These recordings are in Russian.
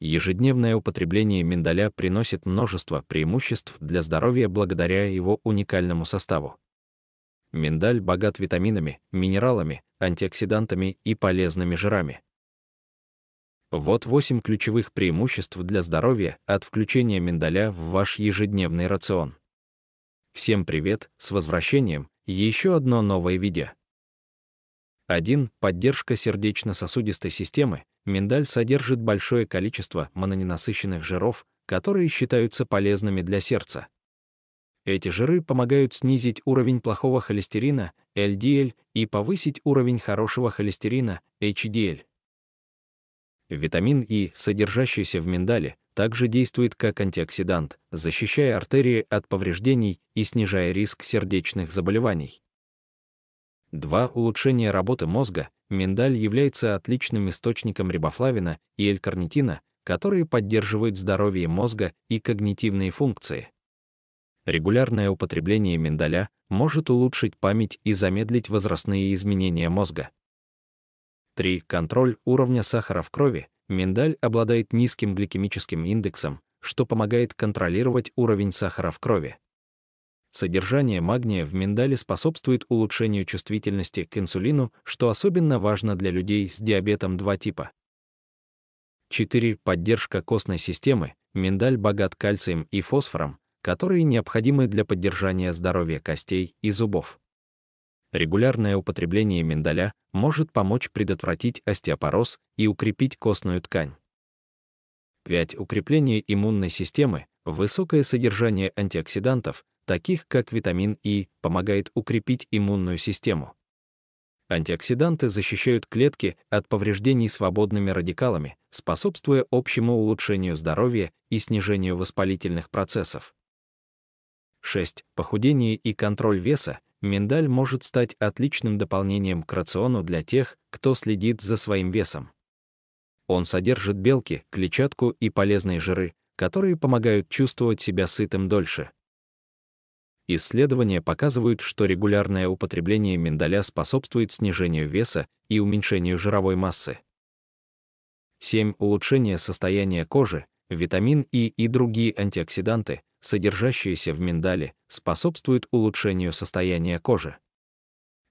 ежедневное употребление миндаля приносит множество преимуществ для здоровья благодаря его уникальному составу. Миндаль богат витаминами, минералами, антиоксидантами и полезными жирами. Вот 8 ключевых преимуществ для здоровья от включения миндаля в ваш ежедневный рацион. Всем привет, с возвращением, еще одно новое видео. 1. Поддержка сердечно-сосудистой системы, Миндаль содержит большое количество мононенасыщенных жиров, которые считаются полезными для сердца. Эти жиры помогают снизить уровень плохого холестерина, LDL, и повысить уровень хорошего холестерина, HDL. Витамин И, содержащийся в миндале, также действует как антиоксидант, защищая артерии от повреждений и снижая риск сердечных заболеваний. 2. Улучшение работы мозга миндаль является отличным источником рибофлавина и эль-карнитина, которые поддерживают здоровье мозга и когнитивные функции. Регулярное употребление миндаля может улучшить память и замедлить возрастные изменения мозга. 3. Контроль уровня сахара в крови. Миндаль обладает низким гликемическим индексом, что помогает контролировать уровень сахара в крови. Содержание магния в миндале способствует улучшению чувствительности к инсулину, что особенно важно для людей с диабетом 2 типа. 4. Поддержка костной системы. Миндаль богат кальцием и фосфором, которые необходимы для поддержания здоровья костей и зубов. Регулярное употребление миндаля может помочь предотвратить остеопороз и укрепить костную ткань. 5. Укрепление иммунной системы. Высокое содержание антиоксидантов, таких как витамин И, помогает укрепить иммунную систему. Антиоксиданты защищают клетки от повреждений свободными радикалами, способствуя общему улучшению здоровья и снижению воспалительных процессов. 6. Похудение и контроль веса. Миндаль может стать отличным дополнением к рациону для тех, кто следит за своим весом. Он содержит белки, клетчатку и полезные жиры, которые помогают чувствовать себя сытым дольше — Исследования показывают, что регулярное употребление миндаля способствует снижению веса и уменьшению жировой массы. 7. Улучшение состояния кожи, витамин И и другие антиоксиданты, содержащиеся в миндале, способствуют улучшению состояния кожи.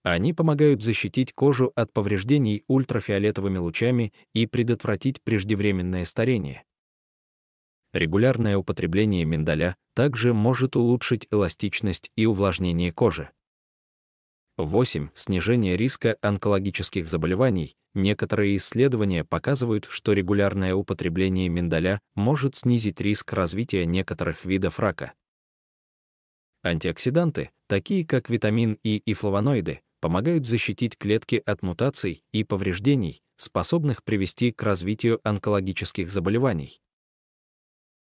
Они помогают защитить кожу от повреждений ультрафиолетовыми лучами и предотвратить преждевременное старение. Регулярное употребление миндаля также может улучшить эластичность и увлажнение кожи. 8. Снижение риска онкологических заболеваний. Некоторые исследования показывают, что регулярное употребление миндаля может снизить риск развития некоторых видов рака. Антиоксиданты, такие как витамин И и флавоноиды, помогают защитить клетки от мутаций и повреждений, способных привести к развитию онкологических заболеваний.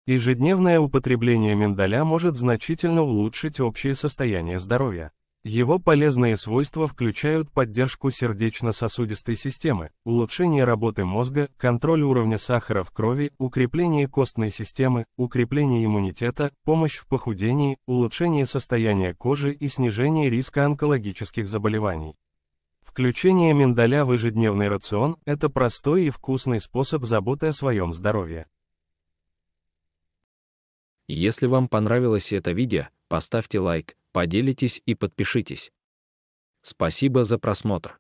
Ежедневное употребление миндаля может значительно улучшить общее состояние здоровья. Его полезные свойства включают поддержку сердечно-сосудистой системы, улучшение работы мозга, контроль уровня сахара в крови, укрепление костной системы, укрепление иммунитета, помощь в похудении, улучшение состояния кожи и снижение риска онкологических заболеваний. Включение миндаля в ежедневный рацион – это простой и вкусный способ заботы о своем здоровье. Если вам понравилось это видео, поставьте лайк, поделитесь и подпишитесь. Спасибо за просмотр.